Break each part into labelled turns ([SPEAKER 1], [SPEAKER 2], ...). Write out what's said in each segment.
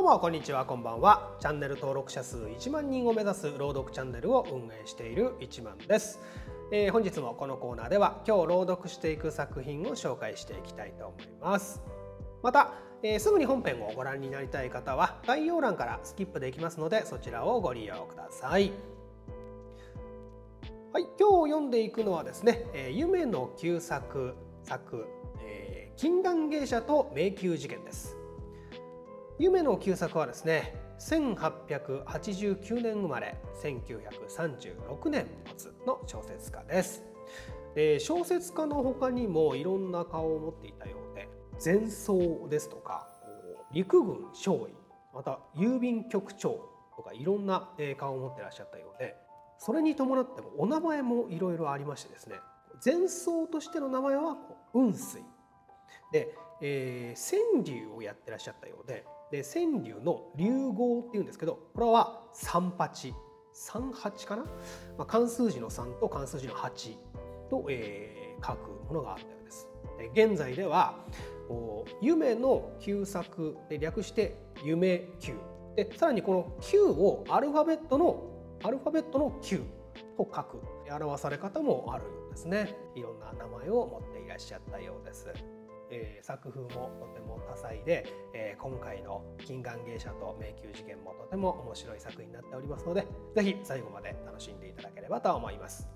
[SPEAKER 1] どうもこんにちはこんばんはチャンネル登録者数1万人を目指す朗読チャンネルを運営している一万です、えー、本日もこのコーナーでは今日朗読していく作品を紹介していきたいと思いますまた、えー、すぐに本編をご覧になりたい方は概要欄からスキップできますのでそちらをご利用くださいはい、今日読んでいくのはですね「えー、夢の旧作作、えー、禁断芸者と迷宮事件」です夢の旧作はですね1889年生まれ1936年末の小説家です、で小説家の他にもいろんな顔を持っていたようで前奏ですとか陸軍少尉また郵便局長とかいろんな顔を持ってらっしゃったようでそれに伴ってもお名前もいろいろありましてですね前奏としての名前は雲水で、えー、川柳をやってらっしゃったようでで川柳の流号っていうんですけどこれは三八三八かな、まあ、漢数字の3と漢数字の8と、えー、書くものがあったようです。で現在では夢の旧作で略して夢旧でさらにこの旧をアルファベットのアルファベットの旧と書く表され方もあるようですねいろんな名前を持っていらっしゃったようです。えー、作風もとても多彩で、えー、今回の「金眼芸者と迷宮事件」もとても面白い作品になっておりますので是非最後まで楽しんでいただければと思います。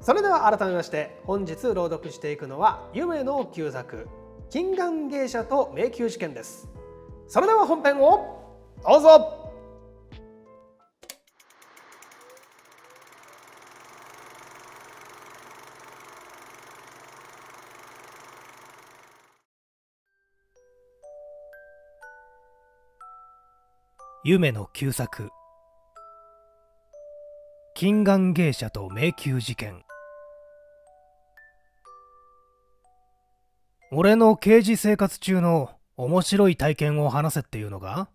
[SPEAKER 1] それでは改めまして本日朗読していくのは夢の旧作「金眼芸者と迷宮事件」です。それでは本編をどうぞ夢の旧作金眼芸者と迷宮事件俺の刑事生活中の面白い体験を話せっていうのが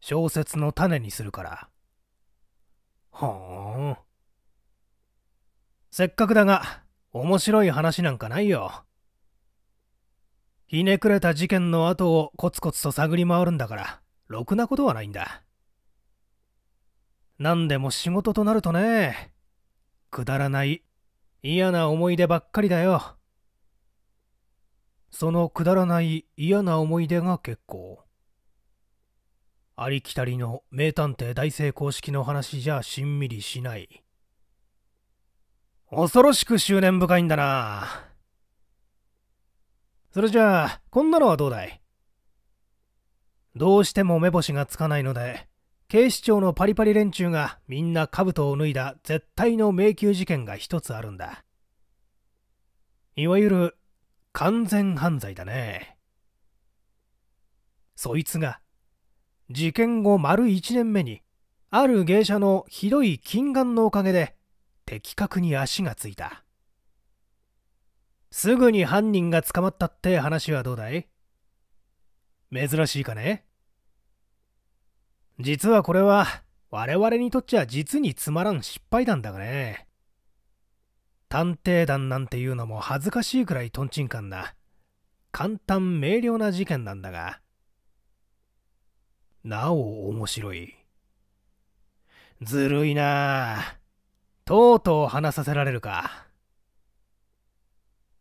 [SPEAKER 1] 小説の種にするからほーんせっかくだが面白い話なんかないよひねくれた事件の後をコツコツと探り回るんだからろくなことはないんだ。何でも仕事となるとね、くだらない嫌な思い出ばっかりだよ。そのくだらない嫌な思い出が結構。ありきたりの名探偵大成功式の話じゃしんみりしない。恐ろしく執念深いんだな。それじゃあ、こんなのはどうだいどうしても目星がつかないので、警視庁のパリパリ連中がみんな兜を脱いだ絶対の迷宮事件が一つあるんだ。いわゆる完全犯罪だね。そいつが、事件後丸1年目に、ある芸者のひどい近眼のおかげで、的確に足がついた。すぐに犯人が捕まったって話はどうだい珍しいかね実はこれは我々にとっちゃ実につまらん失敗談だがね探偵団なんていうのも恥ずかしいくらいとんちんかんな簡単明瞭な事件なんだがなお面白いずるいなあとうとう話させられるか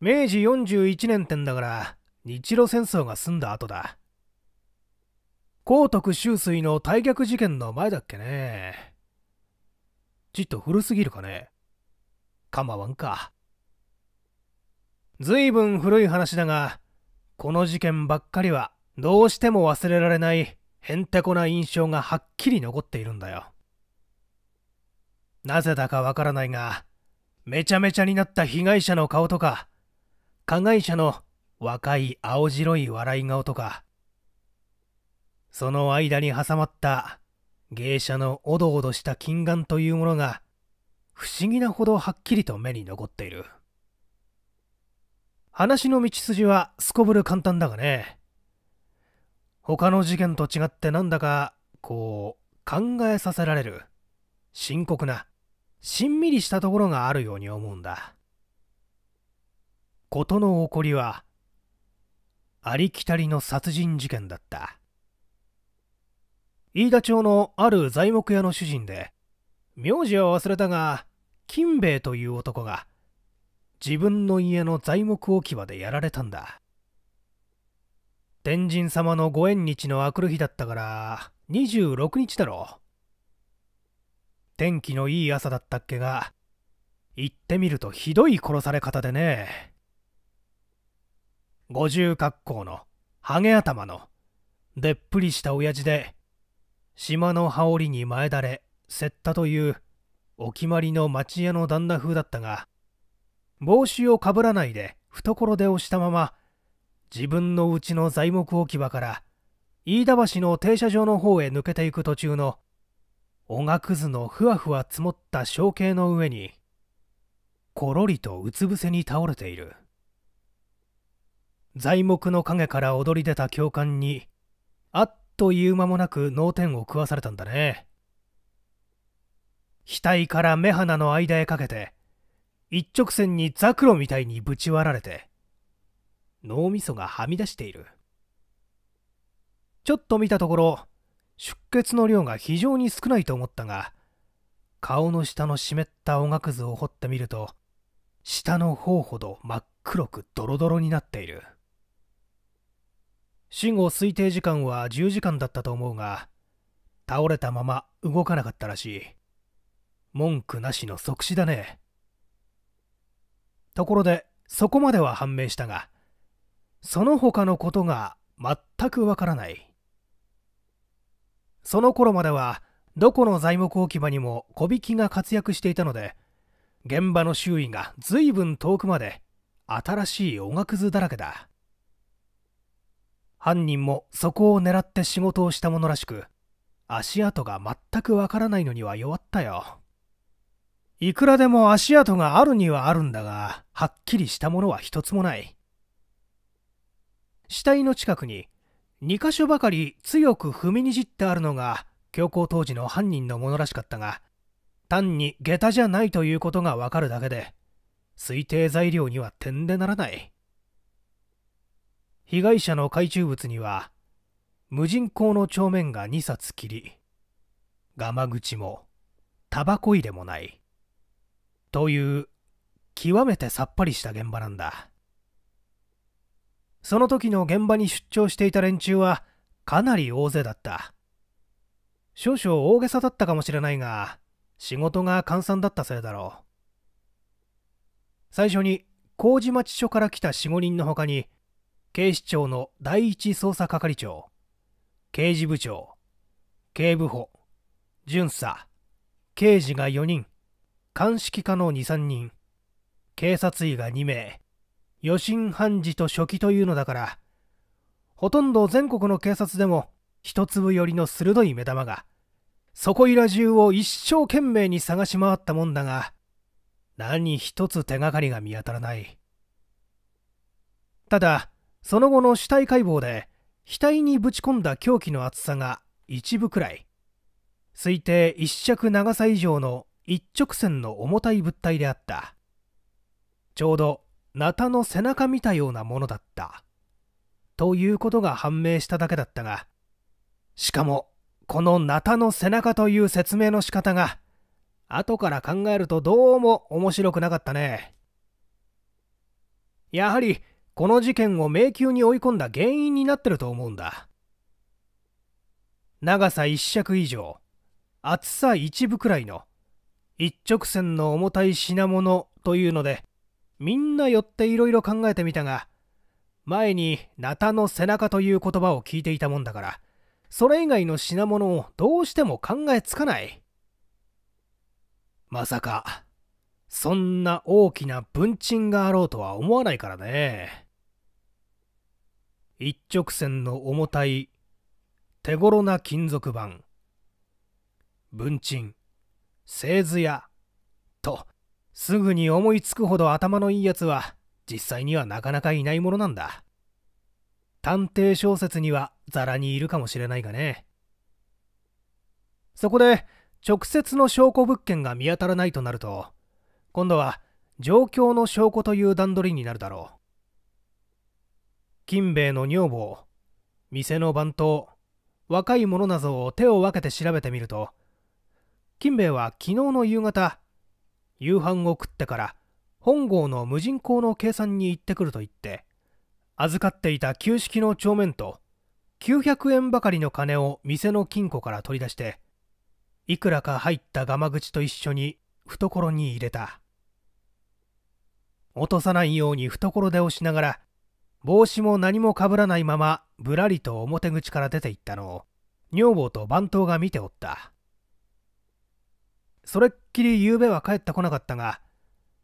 [SPEAKER 1] 明治41年ってんだから日露戦争が済んだ後だ光徳秋水の退却事件の前だっけね。ちっと古すぎるかね。構わんか。ずいぶん古い話だが、この事件ばっかりはどうしても忘れられないへんてこな印象がはっきり残っているんだよ。なぜだかわからないが、めちゃめちゃになった被害者の顔とか、加害者の若い青白い笑い顔とか、その間に挟まった芸者のおどおどした金眼というものが不思議なほどはっきりと目に残っている話の道筋はすこぶる簡単だがね他の事件と違ってなんだかこう考えさせられる深刻なしんみりしたところがあるように思うんだ事の起こりはありきたりの殺人事件だった飯田町のある材木屋の主人で、名字は忘れたが、金兵衛という男が、自分の家の材木置き場でやられたんだ。天神様のご縁日のあくる日だったから、26日だろう。天気のいい朝だったっけが、行ってみるとひどい殺され方でね。五重格好の、ハゲ頭の、でっぷりした親父で、島の羽織に前だれ、せったというお決まりの町屋の旦那風だったが、帽子をかぶらないで懐で押したまま、自分のうちの材木置き場から、飯田橋の停車場の方へ抜けていく途中の、おがくずのふわふわ積もった象形の上に、ころりとうつ伏せに倒れている。材木の影から躍り出た教官に、あっという間もなく脳天を食わされたんだね額から目鼻の間へかけて一直線にザクロみたいにぶち割られて脳みそがはみ出しているちょっと見たところ出血の量が非常に少ないと思ったが顔の下の湿ったおがくずを掘ってみると下の方ほど真っ黒くドロドロになっている死後推定時間は10時間だったと思うが倒れたまま動かなかったらしい文句なしの即死だねところでそこまでは判明したがその他のことが全くわからないその頃まではどこの材木置き場にも小引きが活躍していたので現場の周囲が随分遠くまで新しいおがくずだらけだ犯人もそこを狙って仕事をしたものらしく足跡が全くわからないのには弱ったよいくらでも足跡があるにはあるんだがはっきりしたものは一つもない死体の近くに2箇所ばかり強く踏みにじってあるのが強行当時の犯人のものらしかったが単に下駄じゃないということがわかるだけで推定材料には点でならない被害者の懐中物には無人工の帳面が2冊切りガマ口もタバコ入れもないという極めてさっぱりした現場なんだその時の現場に出張していた連中はかなり大勢だった少々大げさだったかもしれないが仕事が閑散だったせいだろう最初に麹町署から来た45人の他に警視庁の第一捜査係長、刑事部長、警部補、巡査、刑事が4人、鑑識課の2、3人、警察医が2名、余震判事と初期というのだから、ほとんど全国の警察でも一粒寄りの鋭い目玉が、そこいら中を一生懸命に探し回ったもんだが、何一つ手がかりが見当たらない。ただ、その後の死体解剖で額にぶち込んだ凶器の厚さが一部くらい推定1尺長さ以上の一直線の重たい物体であったちょうどナタの背中見たようなものだったということが判明しただけだったがしかもこのナタの背中という説明の仕方が後から考えるとどうも面白くなかったねやはりこの事件を迷宮に追い込んだ原因になってると思うんだ長さ1尺以上厚さ1部くらいの一直線の重たい品物というのでみんな寄っていろいろ考えてみたが前に「ナタの背中」という言葉を聞いていたもんだからそれ以外の品物をどうしても考えつかないまさかそんな大きな文鎮があろうとは思わないからね。一直線の重たい手頃な金属板文鎮製図屋とすぐに思いつくほど頭のいいやつは実際にはなかなかいないものなんだ探偵小説にはザラにいるかもしれないがねそこで直接の証拠物件が見当たらないとなると今度は状況の証拠という段取りになるだろう金兵衛の女房店の番頭若い者などを手を分けて調べてみると金兵衛は昨日の夕方夕飯を食ってから本郷の無人港の計算に行ってくると言って預かっていた旧式の帳面と900円ばかりの金を店の金庫から取り出していくらか入ったガマ口と一緒に懐に入れた落とさないように懐で押しながら帽子も何もかぶらないままぶらりと表口から出て行ったのを女房と番頭が見ておったそれっきり夕べは帰ってこなかったが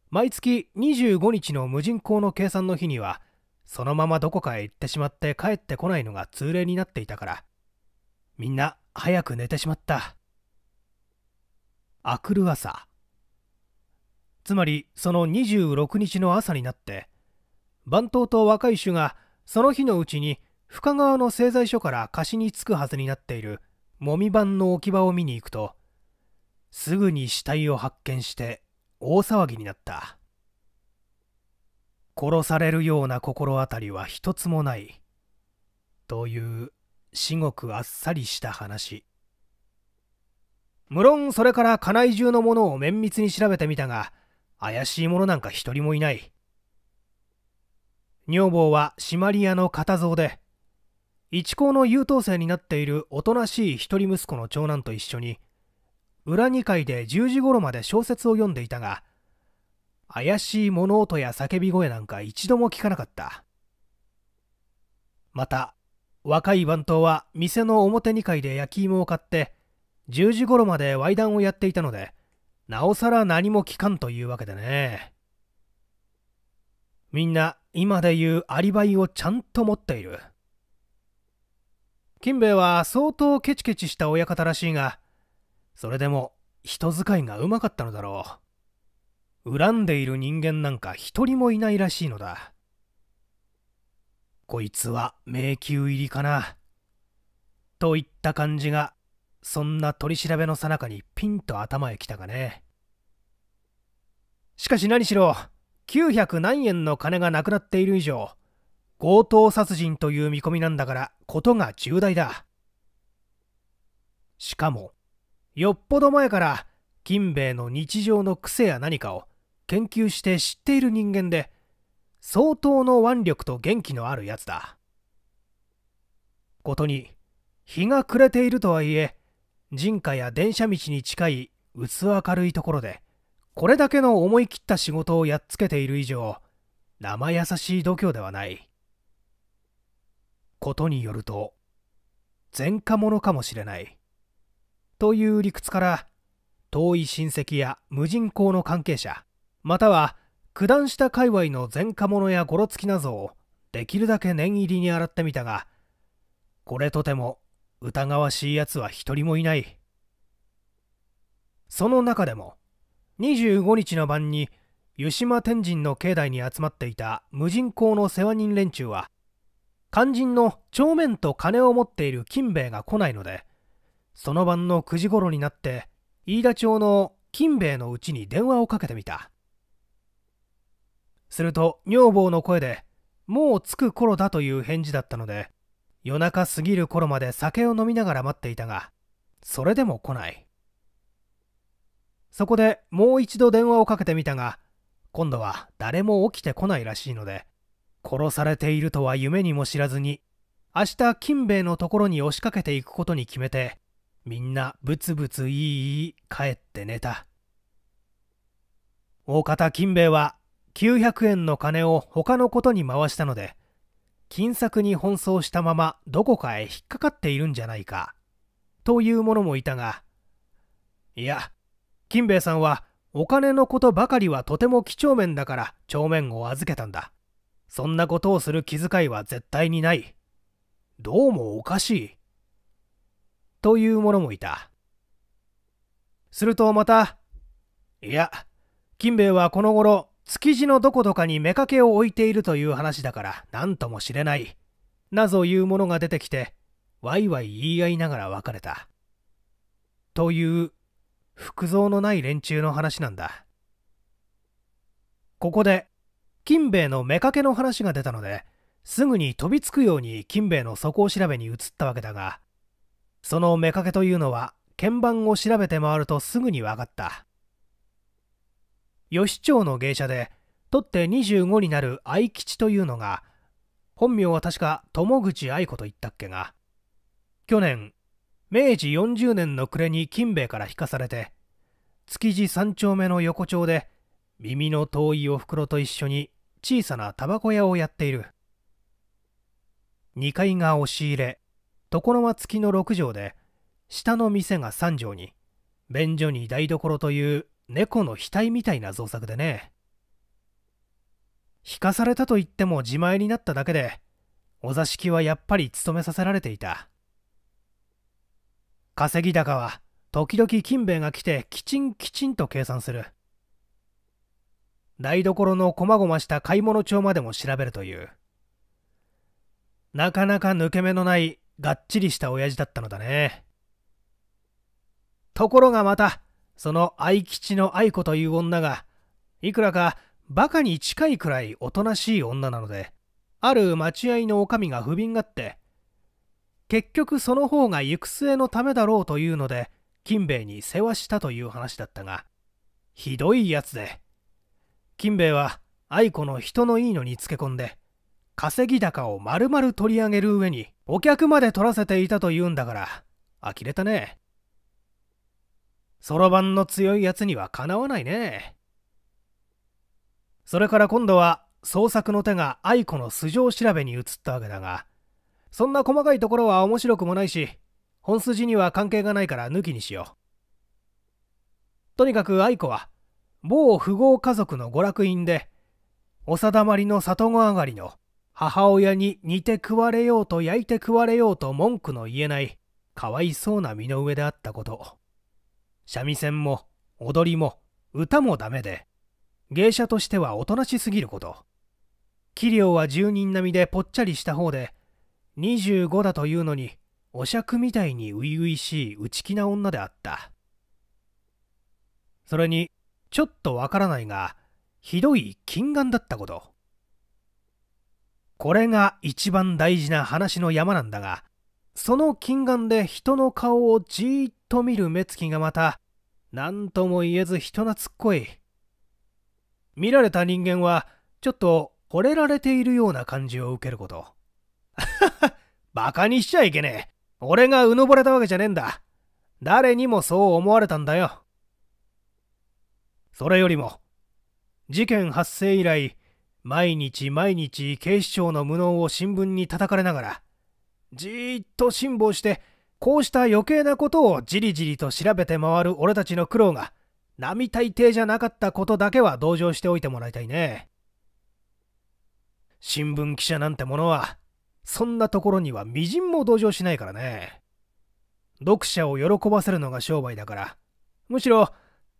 [SPEAKER 1] 毎月25日の無人港の計算の日にはそのままどこかへ行ってしまって帰ってこないのが通例になっていたからみんな早く寝てしまったあくる朝つまりその26日の朝になって番頭と若い衆がその日のうちに深川の製材所から貸しに着くはずになっているもみ版の置き場を見に行くとすぐに死体を発見して大騒ぎになった殺されるような心当たりは一つもないという至極あっさりした話無論それから家内中のものを綿密に調べてみたが怪しいものなんか一人もいない女房はシマリアの片蔵で一高の優等生になっているおとなしい一人息子の長男と一緒に裏2階で10時頃まで小説を読んでいたが怪しい物音や叫び声なんか一度も聞かなかったまた若い番頭は店の表2階で焼き芋を買って10時頃までワイダンをやっていたのでなおさら何も聞かんというわけでねみんな今で言うアリバイをちゃんと持っている金兵衛は相当ケチケチした親方らしいがそれでも人使いがうまかったのだろう恨んでいる人間なんか一人もいないらしいのだこいつは迷宮入りかなといった感じがそんな取り調べのさなかにピンと頭へ来たがねしかし何しろ900何円の金がなくなっている以上、強盗殺人という見込みなんだからことが重大だ。しかも、よっぽど前から金兵衛の日常の癖や何かを研究して知っている人間で、相当の腕力と元気のあるやつだ。ことに、日が暮れているとはいえ、人家や電車道に近い薄明るいところで、これだけの思い切った仕事をやっつけている以上、生優しい度胸ではない。ことによると、前科者かもしれない。という理屈から、遠い親戚や無人公の関係者、または、九段下界隈の前科者やごろつきなどを、できるだけ念入りに洗ってみたが、これとても疑わしい奴は一人もいない。その中でも、25日の晩に湯島天神の境内に集まっていた無人公の世話人連中は肝心の帳面と金を持っている金兵衛が来ないのでその晩の9時頃になって飯田町の金兵衛のうちに電話をかけてみたすると女房の声でもう着く頃だという返事だったので夜中過ぎる頃まで酒を飲みながら待っていたがそれでも来ないそこでもう一度電話をかけてみたが今度は誰も起きてこないらしいので殺されているとは夢にも知らずに明日金兵衛のところに押しかけていくことに決めてみんなブツブツいい帰って寝た大方金兵衛は900円の金を他のことに回したので金策に奔走したままどこかへ引っかかっているんじゃないかという者もいたがいや金兵衛さんはお金のことばかりはとても几帳面だから帳面を預けたんだそんなことをする気遣いは絶対にないどうもおかしいという者もいたするとまたいや金兵衛はこの頃築地のどことかに妾を置いているという話だから何とも知れないなぞいうものが出てきてわいわい言い合いながら別れたという服装のない連中の話なんだここで金兵衛の妾の話が出たのですぐに飛びつくように金兵衛の底を調べに移ったわけだがその妾というのは鍵盤を調べて回るとすぐに分かった吉町の芸者で取って25になる愛吉というのが本名は確か友口愛子と言ったっけが去年明治40年の暮れに金兵衛から引かされて築地三丁目の横丁で耳の遠いおふくろと一緒に小さなタバコ屋をやっている2階が押し入れ床間付きの6畳で下の店が3畳に便所に台所という猫の額みたいな造作でね引かされたと言っても自前になっただけでお座敷はやっぱり勤めさせられていた稼ぎ高は時々金兵衛が来てきちんきちんと計算する台所のこまごました買い物帳までも調べるというなかなか抜け目のないがっちりした親父だったのだねところがまたその愛吉の愛子という女がいくらかバカに近いくらいおとなしい女なのである待合の女将が不憫がって結局その方が行く末のためだろうというので金兵衛に世話したという話だったがひどいやつで金兵衛は愛子の人のいいのにつけ込んで稼ぎ高を丸々取り上げる上にお客まで取らせていたというんだから呆れたねそろばんの強いやつにはかなわないねそれから今度は捜索の手が愛子の素性調べに移ったわけだがそんな細かいところは面白くもないし本筋には関係がないから抜きにしようとにかく愛子は某富豪家族の娯楽院でお定まりの里子上がりの母親に煮て食われようと焼いて食われようと文句の言えないかわいそうな身の上であったこと三味線も踊りも歌もダメで芸者としてはおとなしすぎること器量は住人並みでぽっちゃりした方で25だというのにお酌みたいに初々しい内気な女であったそれにちょっとわからないがひどい近眼だったことこれが一番大事な話の山なんだがその近眼で人の顔をじーっと見る目つきがまた何とも言えず人懐っこい見られた人間はちょっと惚れられているような感じを受けること馬 鹿にしちゃいけねえ。俺がうぬぼれたわけじゃねえんだ。誰にもそう思われたんだよ。それよりも、事件発生以来、毎日毎日警視庁の無能を新聞に叩かれながら、じーっと辛抱して、こうした余計なことをじりじりと調べて回る俺たちの苦労が、並大抵じゃなかったことだけは同情しておいてもらいたいね。新聞記者なんてものは、そんなところには微塵も同情しないからね。読者を喜ばせるのが商売だから、むしろ、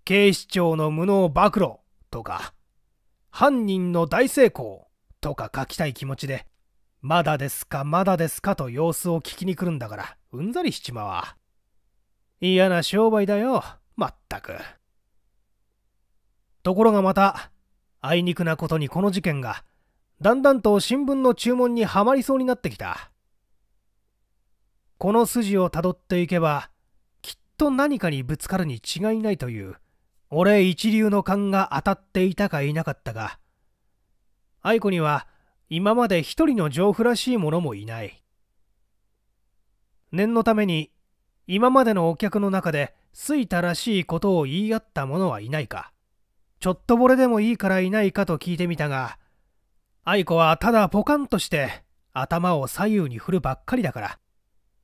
[SPEAKER 1] 警視庁の無能暴露とか、犯人の大成功とか書きたい気持ちで、まだですかまだですかと様子を聞きに来るんだから、うんざりしちまわ。嫌な商売だよ、まったく。ところがまた、あいにくなことにこの事件が、だんだんと新聞の注文にはまりそうになってきたこの筋をたどっていけばきっと何かにぶつかるに違いないという俺一流の勘が当たっていたかいなかったが愛子には今まで一人の情婦らしいものもいない念のために今までのお客の中で好いたらしいことを言い合った者はいないかちょっとぼれでもいいからいないかと聞いてみたが愛子はただポカンとして頭を左右に振るばっかりだから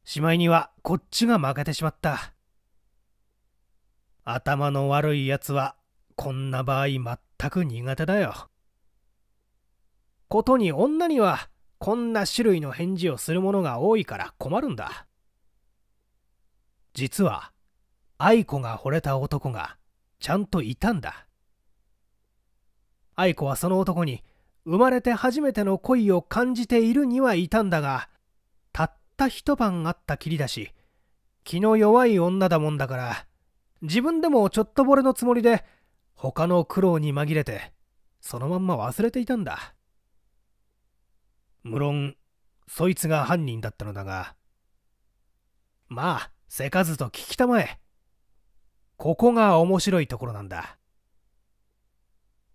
[SPEAKER 1] しまいにはこっちが負けてしまった頭の悪いやつはこんな場合全く苦手だよことに女にはこんな種類の返事をするものが多いから困るんだ実は愛子が惚れた男がちゃんといたんだ愛子はその男に生まれて初めての恋を感じているにはいたんだがたった一晩あったきりだし気の弱い女だもんだから自分でもちょっとぼれのつもりで他の苦労に紛れてそのまんま忘れていたんだ無論そいつが犯人だったのだがまあせかずと聞きたまえここが面白いところなんだ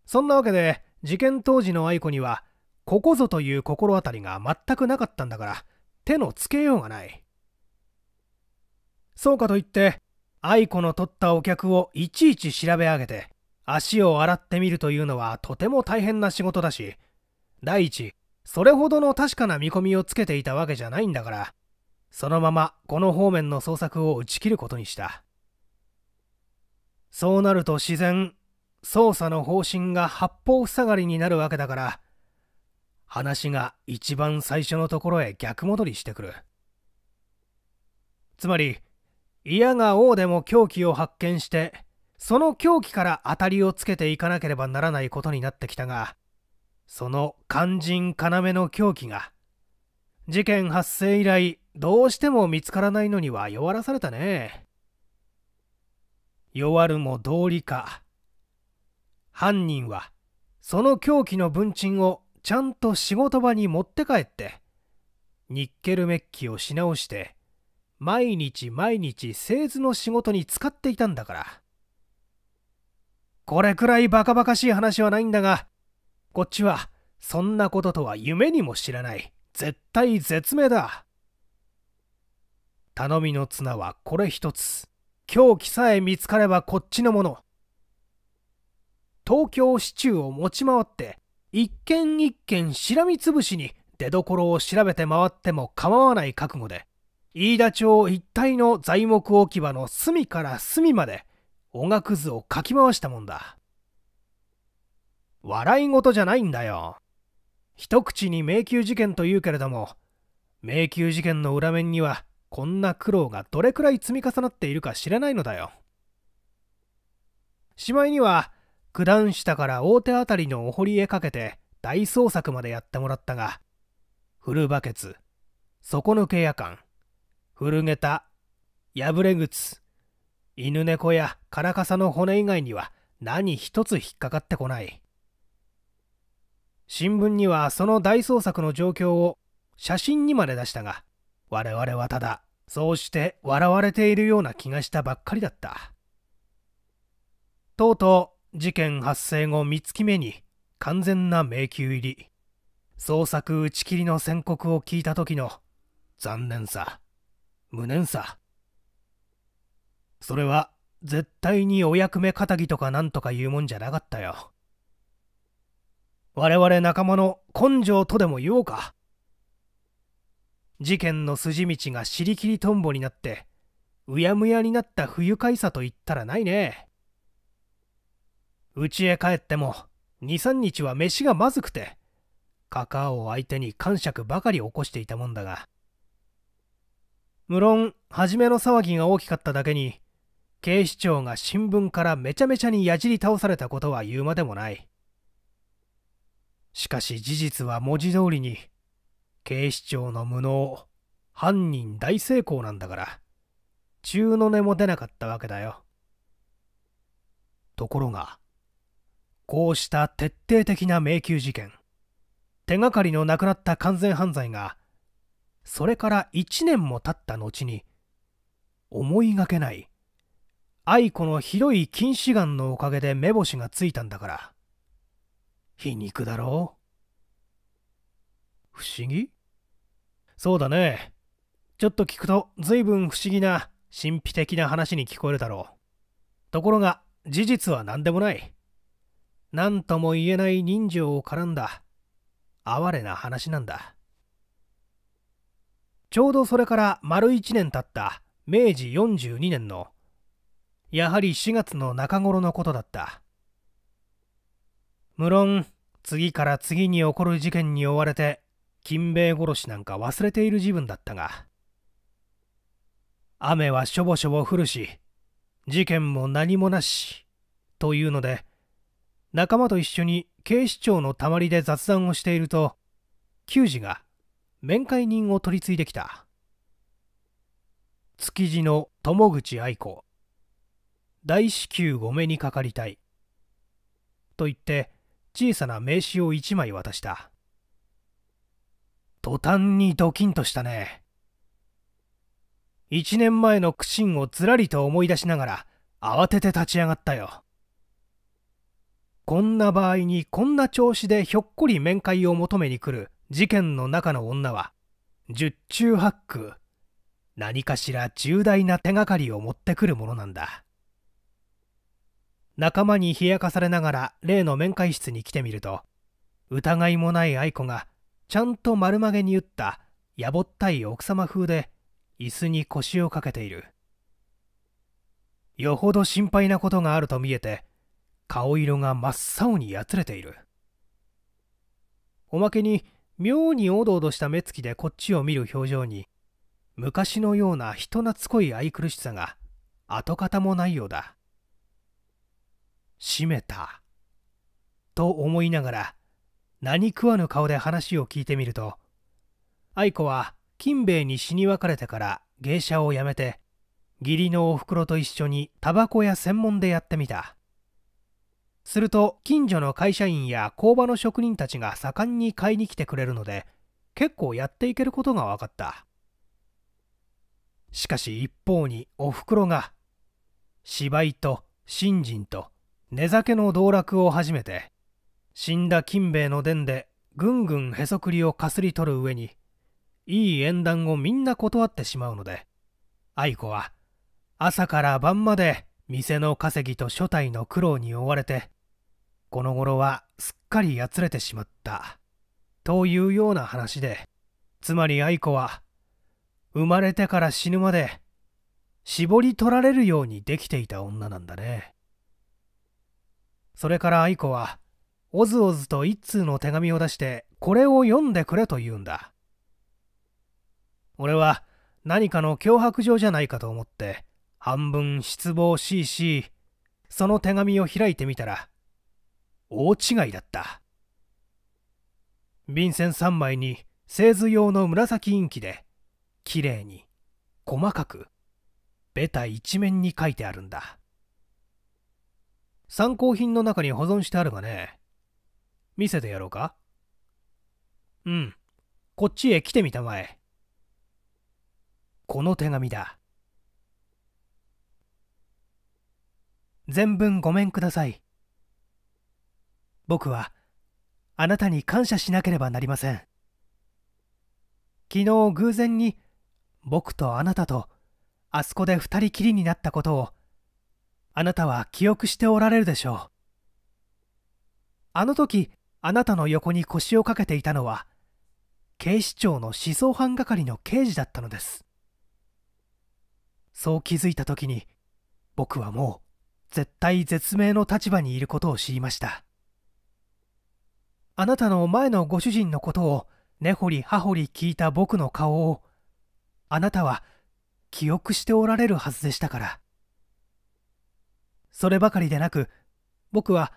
[SPEAKER 1] そんなわけで事件当時の愛子にはここぞという心当たりが全くなかったんだから手のつけようがないそうかといって愛子の取ったお客をいちいち調べ上げて足を洗ってみるというのはとても大変な仕事だし第一それほどの確かな見込みをつけていたわけじゃないんだからそのままこの方面の捜索を打ち切ることにしたそうなると自然捜査の方針が八方塞がりになるわけだから話が一番最初のところへ逆戻りしてくるつまり嫌が王でも凶器を発見してその凶器から当たりをつけていかなければならないことになってきたがその肝心要の凶器が事件発生以来どうしても見つからないのには弱らされたね弱るも道理か犯人はその凶器の文鎮をちゃんと仕事場に持って帰ってニッケルメッキをし直して毎日毎日製図の仕事に使っていたんだからこれくらいバカバカしい話はないんだがこっちはそんなこととは夢にも知らない絶対絶命だ頼みの綱はこれ一つ凶器さえ見つかればこっちのもの東京市中を持ち回って一軒一軒しらみつぶしに出どころを調べて回っても構わない覚悟で飯田町一帯の材木置き場の隅から隅までおがくずをかき回したもんだ笑い事じゃないんだよ一口に迷宮事件というけれども迷宮事件の裏面にはこんな苦労がどれくらい積み重なっているか知れないのだよしまいには九段下から大手あたりのお堀へかけて大捜索までやってもらったが、古バケツ、底抜け夜間、古げた、破れ靴、犬猫やからかさの骨以外には何一つ引っかかってこない。新聞にはその大捜索の状況を写真にまで出したが、我々はただ、そうして笑われているような気がしたばっかりだった。とうとう事件発生後3月目に完全な迷宮入り捜索打ち切りの宣告を聞いた時の残念さ無念さそれは絶対にお役目仇とかなんとかいうもんじゃなかったよ我々仲間の根性とでも言おうか事件の筋道が尻切りとんぼになってうやむやになった不愉快さと言ったらないね家へ帰っても23日は飯がまずくてカカオを相手に感触ばかり起こしていたもんだが無論初めの騒ぎが大きかっただけに警視庁が新聞からめちゃめちゃにやじり倒されたことは言うまでもないしかし事実は文字通りに警視庁の無能犯人大成功なんだから中の根も出なかったわけだよところがこうした徹底的な迷宮事件手がかりのなくなった完全犯罪がそれから1年も経った後に思いがけない愛子の広い近視眼のおかげで目星がついたんだから皮肉だろう不思議そうだねちょっと聞くと随分不思議な神秘的な話に聞こえるだろうところが事実は何でもない何とも言えない人情を絡んだ哀れな話なんだちょうどそれから丸一年経った明治42年のやはり4月の中頃のことだった無論次から次に起こる事件に追われて金兵衛殺しなんか忘れている自分だったが雨はしょぼしょぼ降るし事件も何もなしというので仲間と一緒に警視庁のたまりで雑談をしていると球児が面会人を取り次いできた築地の友口愛子大至急ご目にかかりたいと言って小さな名刺を1枚渡した途端にドキンとしたね1年前の苦心をずらりと思い出しながら慌てて立ち上がったよこんな場合にこんな調子でひょっこり面会を求めに来る事件の中の女は、十中八九、何かしら重大な手がかりを持ってくるものなんだ。仲間に冷やかされながら例の面会室に来てみると、疑いもない愛子が、ちゃんと丸曲げに打ったやぼったい奥様風で、椅子に腰をかけている。よほど心配なことがあると見えて、顔色が真っ青にやつれているおまけに妙におどおどした目つきでこっちを見る表情に昔のような人懐っこい愛くるしさが跡形もないようだ閉めたと思いながら何食わぬ顔で話を聞いてみると愛子は金兵衛に死に別れてから芸者を辞めて義理のおふくろと一緒にタバコ屋専門でやってみたすると近所の会社員や工場の職人たちが盛んに買いに来てくれるので結構やっていけることが分かったしかし一方におふくろが芝居と信心と寝酒の道楽を始めて死んだ金兵衛の伝でぐんぐんへそくりをかすり取る上にいい縁談をみんな断ってしまうので愛子は朝から晩まで店の稼ぎと所帯の苦労に追われてこの頃はすっかりやつれてしまった。というような話で、つまり愛子は、生まれてから死ぬまで、絞り取られるようにできていた女なんだね。それから愛子は、おずおずと一通の手紙を出して、これを読んでくれと言うんだ。俺は何かの脅迫状じゃないかと思って、半分失望しいし、その手紙を開いてみたら、大違いだった便箋3枚に製図用の紫インキできれいに細かくベタ一面に書いてあるんだ参考品の中に保存してあるがね見せてやろうかうんこっちへ来てみたまえこの手紙だ全文ごめんください僕はあなたに感謝しなければなりません昨日偶然に僕とあなたとあそこで二人きりになったことをあなたは記憶しておられるでしょうあの時あなたの横に腰をかけていたのは警視庁の思想犯係の刑事だったのですそう気づいた時に僕はもう絶対絶命の立場にいることを知りましたあなたの前のご主人のことを根掘り葉掘り聞いた僕の顔をあなたは記憶しておられるはずでしたからそればかりでなく僕は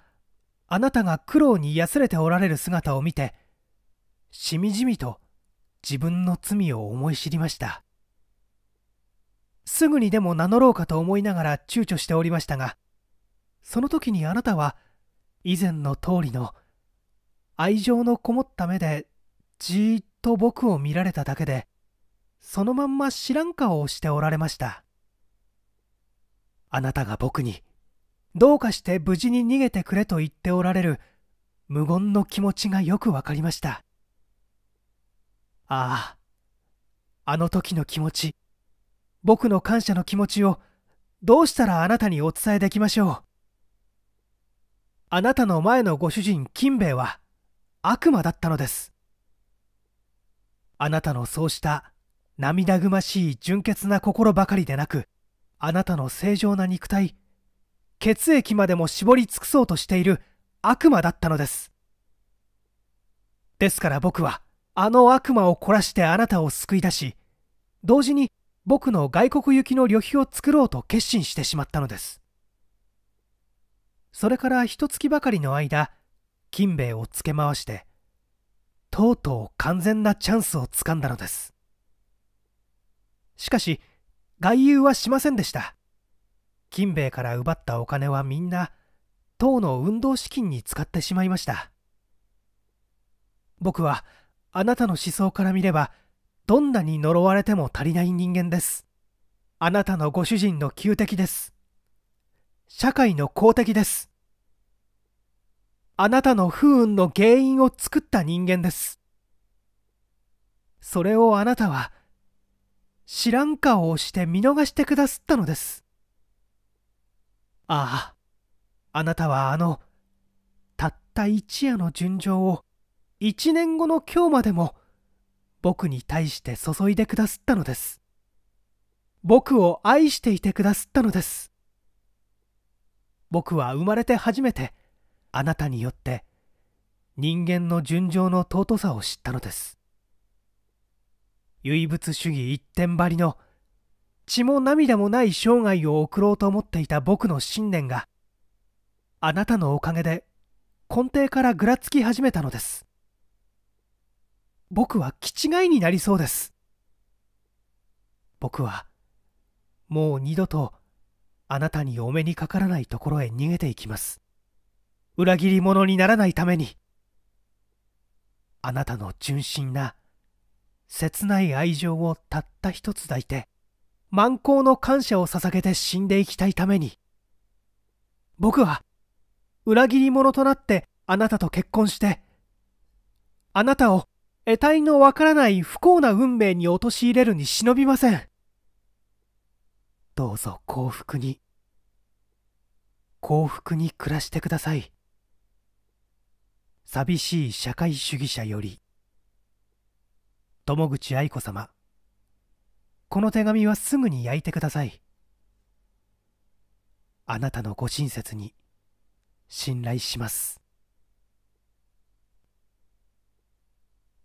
[SPEAKER 1] あなたが苦労にやすれておられる姿を見てしみじみと自分の罪を思い知りましたすぐにでも名乗ろうかと思いながら躊躇しておりましたがその時にあなたは以前の通りの愛情のこもった目でじーっと僕を見られただけでそのまんま知らん顔をしておられましたあなたが僕にどうかして無事に逃げてくれと言っておられる無言の気持ちがよくわかりましたあああの時の気持ち僕の感謝の気持ちをどうしたらあなたにお伝えできましょうあなたの前のご主人金兵衛は悪魔だったのですあなたのそうした涙ぐましい純潔な心ばかりでなくあなたの正常な肉体血液までも絞り尽くそうとしている悪魔だったのですですから僕はあの悪魔を凝らしてあなたを救い出し同時に僕の外国行きの旅費を作ろうと決心してしまったのですそれから一月ばかりの間金兵衛をつけ回してとうとう完全なチャンスをつかんだのですしかし外遊はしませんでした金兵衛から奪ったお金はみんな党の運動資金に使ってしまいました僕はあなたの思想から見ればどんなに呪われても足りない人間ですあなたのご主人の旧敵です社会の公敵ですあなたの不運の原因を作った人間です。それをあなたは、知らん顔をして見逃してくだすったのです。ああ、あなたはあの、たった一夜の純情を、一年後の今日までも、僕に対して注いでくだすったのです。僕を愛していてくだすったのです。僕は生まれて初めて、あなたによって人間の純情の尊さを知ったのです唯物主義一点張りの血も涙もない生涯を送ろうと思っていた僕の信念があなたのおかげで根底からぐらつき始めたのです僕は気違いになりそうです僕はもう二度とあなたにお目にかからないところへ逃げていきます裏切り者にならないためにあなたの純真な切ない愛情をたった一つ抱いて満行の感謝を捧げて死んでいきたいために僕は裏切り者となってあなたと結婚してあなたを得体のわからない不幸な運命に陥れるに忍びませんどうぞ幸福に幸福に暮らしてください寂しい社会主義者より友口愛子様この手紙はすぐに焼いてくださいあなたのご親切に信頼します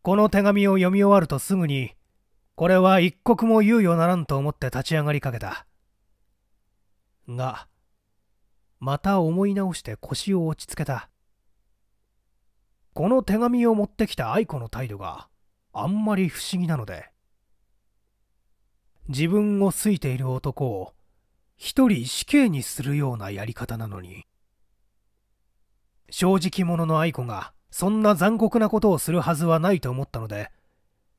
[SPEAKER 1] この手紙を読み終わるとすぐにこれは一刻も猶予ならんと思って立ち上がりかけたがまた思い直して腰を落ち着けたこの手紙を持ってきた愛子の態度があんまり不思議なので自分を好いている男を一人死刑にするようなやり方なのに正直者の愛子がそんな残酷なことをするはずはないと思ったので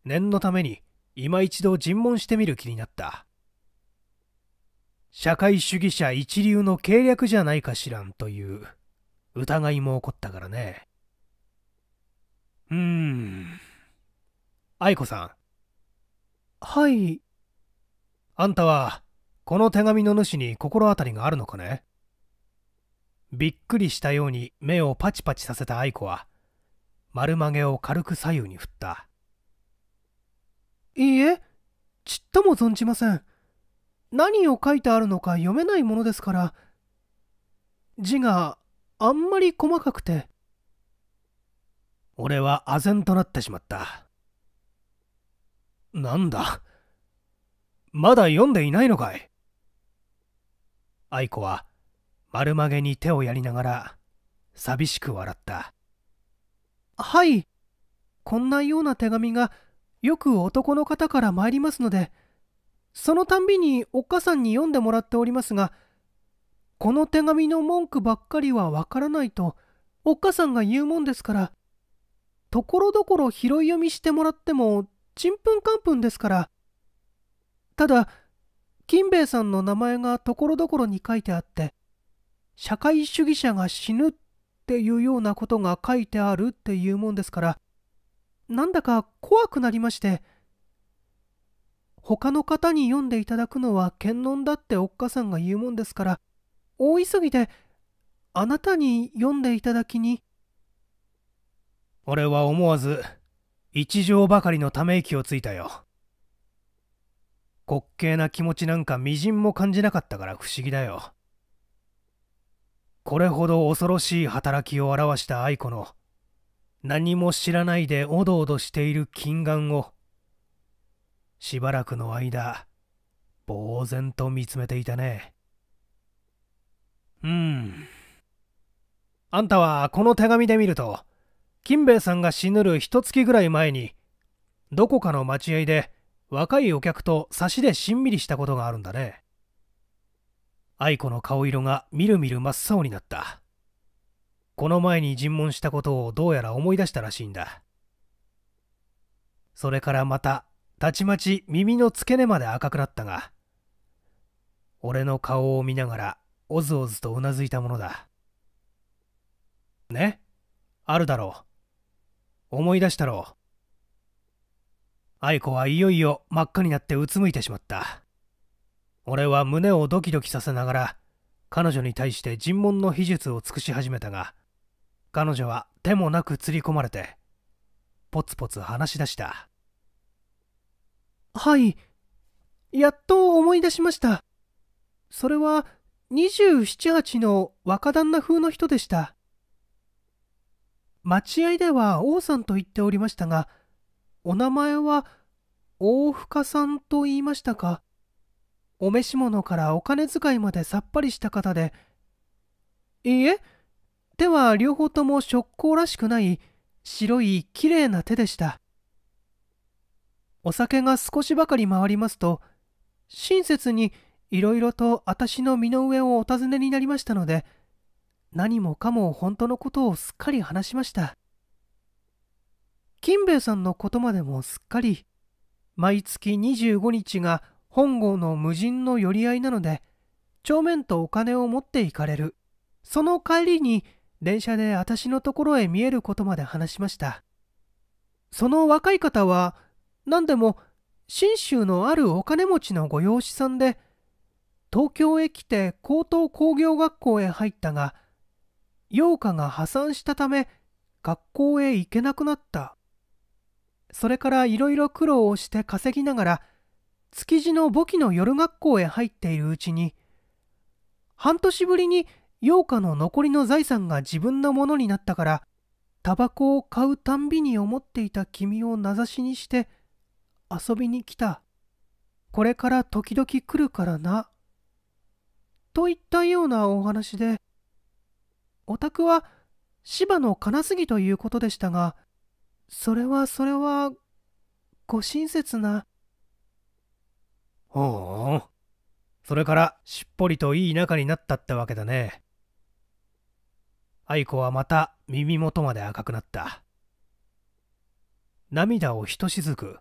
[SPEAKER 1] 念のために今一度尋問してみる気になった社会主義者一流の計略じゃないかしらんという疑いも起こったからねうーん。愛子さん。はい。あんたは、この手紙の主に心当たりがあるのかねびっくりしたように目をパチパチさせた愛子は、丸曲げを軽く左右に振った。いいえ、ちっとも存じません。何を書いてあるのか読めないものですから、字があんまり細かくて、俺は唖然となってしまった。なんだまだ読んでいないのかい愛子は丸曲げに手をやりながら寂しく笑った。はい。こんなような手紙がよく男の方から参りますので、そのたんびにおっかさんに読んでもらっておりますが、この手紙の文句ばっかりはわからないと、おっかさんが言うもんですから、ところどころ拾い読みしてもらってもちんぷんかんぷんですからただ金兵衛さんの名前がところどころに書いてあって社会主義者が死ぬっていうようなことが書いてあるっていうもんですからなんだか怖くなりまして他の方に読んでいただくのは剣論だっておっかさんが言うもんですから大急ぎであなたに読んでいただきに俺は思わず一条ばかりのため息をついたよ滑稽な気持ちなんかみじんも感じなかったから不思議だよこれほど恐ろしい働きを表した愛子の何も知らないでおどおどしている金眼をしばらくの間呆然と見つめていたねうんあんたはこの手紙で見ると金兵衛さんが死ぬる一月ぐらい前にどこかの待合で若いお客と差しでしんみりしたことがあるんだね愛子の顔色がみるみる真っ青になったこの前に尋問したことをどうやら思い出したらしいんだそれからまたたちまち耳の付け根まで赤くなったが俺の顔を見ながらおずおずとうなずいたものだねあるだろう思い出したろう愛子はいよいよ真っ赤になってうつむいてしまった俺は胸をドキドキさせながら彼女に対して尋問の秘術を尽くし始めたが彼女は手もなくつり込まれてポツポツ話し出したはいやっと思い出しましたそれは278の若旦那風の人でした待合では王さんと言っておりましたが、お名前は大深さんと言いましたか。お召し物からお金遣いまでさっぱりした方で、いいえ、手は両方とも食行らしくない白いきれいな手でした。お酒が少しばかり回りますと、親切にいろいろと私の身の上をお尋ねになりましたので、何もかも本当のことをすっかり話しました金兵衛さんのことまでもすっかり毎月25日が本郷の無人の寄り合いなので帳面とお金を持っていかれるその帰りに電車で私のところへ見えることまで話しましたその若い方は何でも信州のあるお金持ちのご養子さんで東京へ来て高等工業学校へ入ったが陽花が破産したため学校へ行けなくなったそれからいろいろ苦労をして稼ぎながら築地の簿記の夜学校へ入っているうちに半年ぶりに陽花の残りの財産が自分のものになったからタバコを買うたんびに思っていた君を名指しにして遊びに来たこれから時々来るからなといったようなお話でお宅は芝の金杉ということでしたが、それはそれは、ご親切な。ほう。それから、しっぽりといい仲になったってわけだね。愛子はまた耳元まで赤くなった。涙をひとしずく、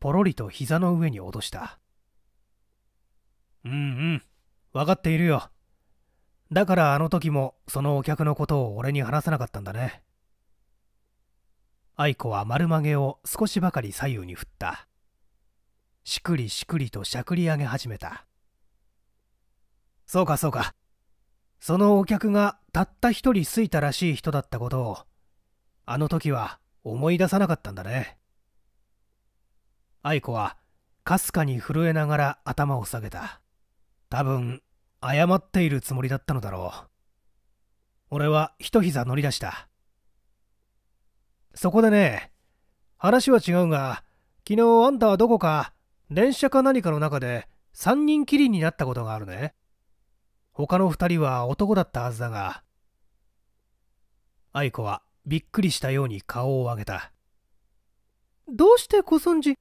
[SPEAKER 1] ポロリと膝の上に落とした。うんうん、分かっているよ。だからあの時もそのお客のことを俺に話さなかったんだね愛子は丸曲げを少しばかり左右に振ったしくりしくりとしゃくり上げ始めたそうかそうかそのお客がたった一人好いたらしい人だったことをあの時は思い出さなかったんだね愛子はかすかに震えながら頭を下げた多分謝っているつもりだったのだろう。俺は一膝乗り出した。そこでね、話は違うが、昨日あんたはどこか、電車か何かの中で3人きりになったことがあるね。他の2人は男だったはずだが。愛子はびっくりしたように顔を上げた。どうしてご存知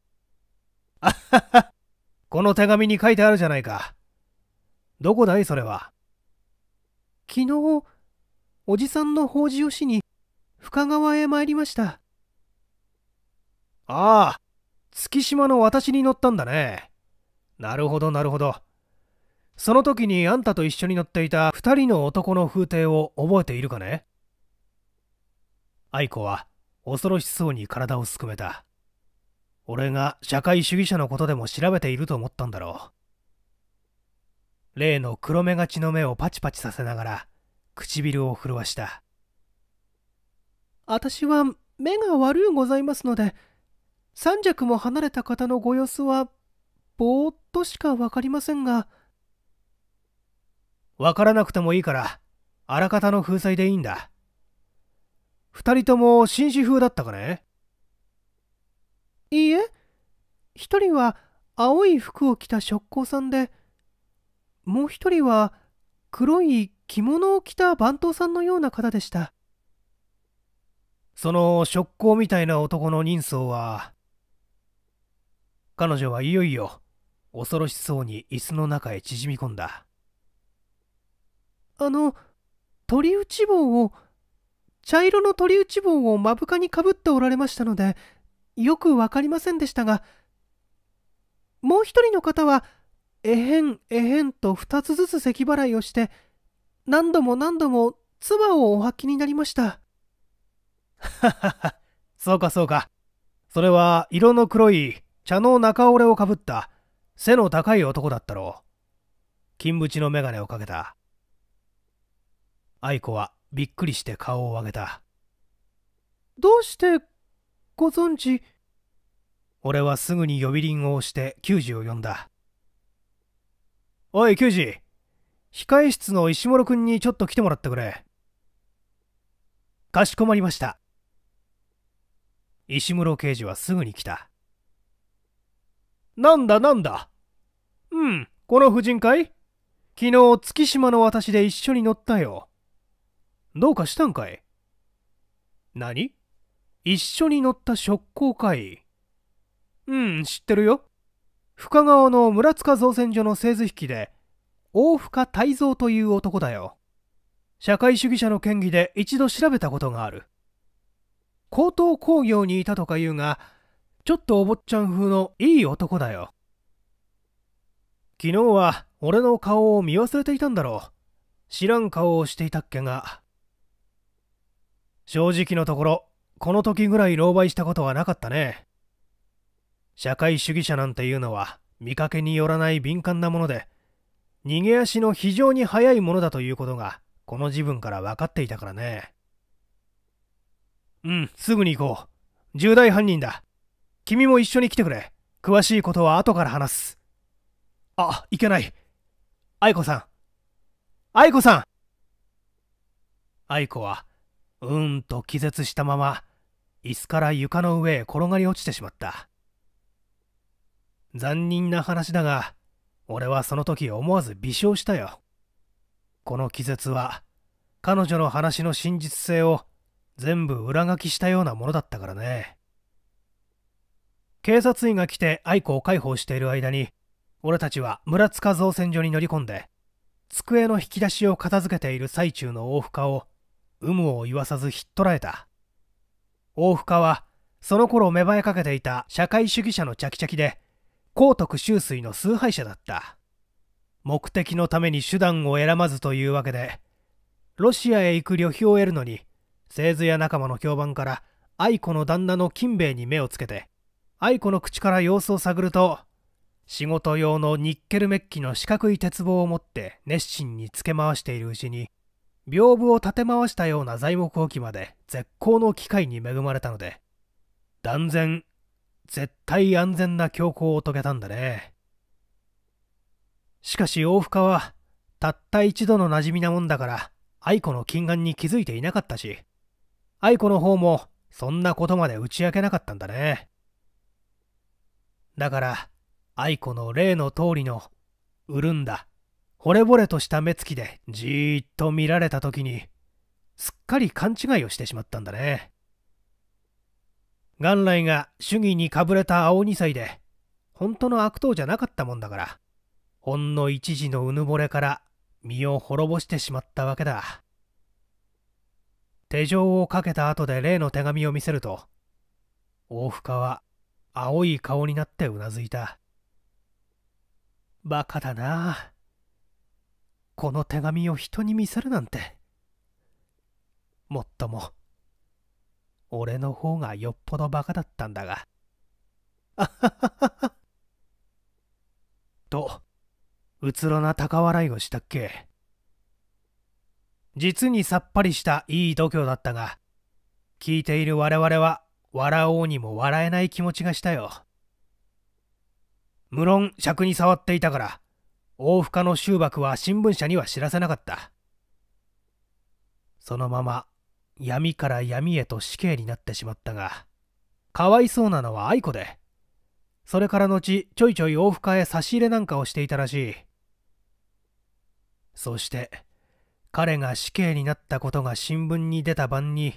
[SPEAKER 1] あはは、この手紙に書いてあるじゃないか。どこだいそれは。昨日、おじさんの法事をしに、深川へ参りました。ああ、月島の私に乗ったんだね。なるほど、なるほど。その時にあんたと一緒に乗っていた2人の男の風体を覚えているかね愛子は恐ろしそうに体をすくめた。俺が社会主義者のことでも調べていると思ったんだろう例の黒目がちの目をパチパチさせながら唇を震わした私は目が悪いございますので三尺も離れた方のご様子はぼーっとしか分かりませんが分からなくてもいいからあらかたの風采でいいんだ二人とも紳士風だったかねいいえ一人は青い服を着た職工さんでもう一人は黒い着物を着た番頭さんのような方でした。その職工みたいな男の人相は、彼女はいよいよ恐ろしそうに椅子の中へ縮み込んだ。あの、鳥打ち棒を、茶色の鳥打ち棒を目深にかぶっておられましたので、よく分かりませんでしたが、もう一人の方は、えへんえへんと2つずつ咳払いをして何度も何度も唾をお吐きになりましたはははそうかそうかそれは色の黒い茶の中折れをかぶった背の高い男だったろう金縁の眼鏡をかけた愛子はびっくりして顔を上げたどうしてご存知俺はすぐに呼び鈴を押して救助を呼んだおい、球児。控室の石く君にちょっと来てもらってくれ。かしこまりました。石室刑事はすぐに来た。なんだなんだ。うん、この婦人会昨日、月島の私で一緒に乗ったよ。どうかしたんかい何一緒に乗った食行会。うん、知ってるよ。深川の村塚造船所の製図引きで、大深泰造という男だよ。社会主義者の権威で一度調べたことがある。高等工業にいたとか言うが、ちょっとお坊ちゃん風のいい男だよ。昨日は俺の顔を見忘れていたんだろう。知らん顔をしていたっけが。正直のところ、この時ぐらい狼狽したことはなかったね。社会主義者なんていうのは見かけによらない敏感なもので逃げ足の非常に速いものだということがこの自分から分かっていたからねうんすぐに行こう重大犯人だ君も一緒に来てくれ詳しいことは後から話すあいけない愛子さん愛子さん愛子はうんと気絶したまま椅子から床の上へ転がり落ちてしまった残忍な話だが、俺はその時思わず微笑したよ。この気絶は、彼女の話の真実性を全部裏書きしたようなものだったからね。警察医が来て愛子を介抱している間に、俺たちは村塚造船所に乗り込んで、机の引き出しを片付けている最中の大深を、有無を言わさず引っ捕らえた。大深は、その頃芽生えかけていた社会主義者のチャキチャキで、光徳秋水の崇拝者だった目的のために手段を選ばずというわけでロシアへ行く旅費を得るのに製図屋仲間の評判から愛子の旦那の金兵衛に目をつけて愛子の口から様子を探ると仕事用のニッケルメッキの四角い鉄棒を持って熱心につけ回しているうちに屏風を立て回したような材木置きまで絶好の機会に恵まれたので断然絶対安全な強行を遂げたんだね。しかし大深は、たった一度の馴染みなもんだから、愛子の近眼に気づいていなかったし、愛子の方も、そんなことまで打ち明けなかったんだね。だから、愛子の例の通りの、潤んだ、惚れ惚れとした目つきでじーっと見られた時に、すっかり勘違いをしてしまったんだね。元来が主義にかぶれた青二歳で、本当の悪党じゃなかったもんだから、ほんの一時のうぬぼれから身を滅ぼしてしまったわけだ。手錠をかけた後で例の手紙を見せると、大深は青い顔になってうなずいた。バカだなこの手紙を人に見せるなんて。もっとも。俺の方がよっぽどバカだったんだが。あははは。と、うつろな高笑いをしたっけ。実にさっぱりしたいい度胸だったが、聞いている我々は笑おうにも笑えない気持ちがしたよ。無論尺に触っていたから、大深の終幕は新聞社には知らせなかった。そのまま闇から闇へと死刑になってしまったが、かわいそうなのは愛子で、それから後、ちょいちょい大深へ差し入れなんかをしていたらしい。そして、彼が死刑になったことが新聞に出た晩に、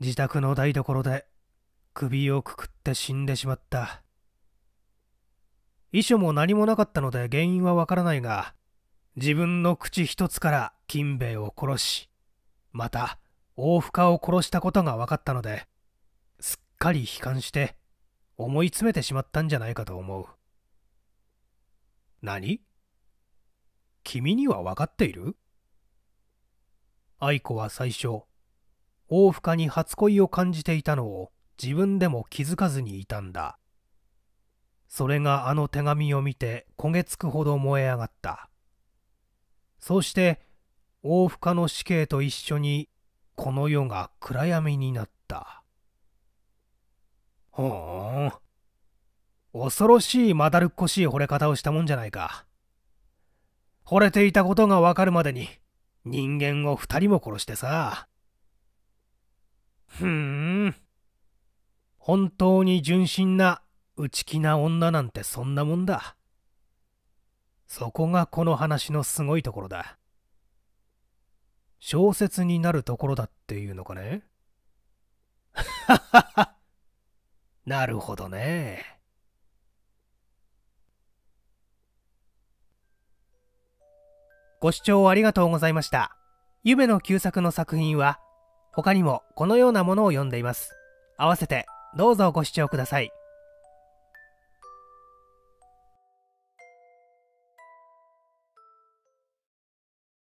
[SPEAKER 1] 自宅の台所で首をくくって死んでしまった。遺書も何もなかったので原因はわからないが、自分の口一つから金兵衛を殺し、また大深を殺したことが分かったのですっかり悲観して思い詰めてしまったんじゃないかと思う何君には分かっている愛子は最初大深に初恋を感じていたのを自分でも気づかずにいたんだそれがあの手紙を見て焦げつくほど燃え上がったそうして大深の死刑と一緒にこの世が暗闇になった。ほん。恐ろしいまだるっこしい惚れ方をしたもんじゃないか。惚れていたことがわかるまでに人間を二人も殺してさ。ふーん。本当に純真な内気な女なんてそんなもんだ。そこがこの話のすごいところだ。小説になるところだっていうのかねはははなるほどね。ご視聴ありがとうございました。夢の旧作の作品は、他にもこのようなものを読んでいます。合わせてどうぞご視聴ください。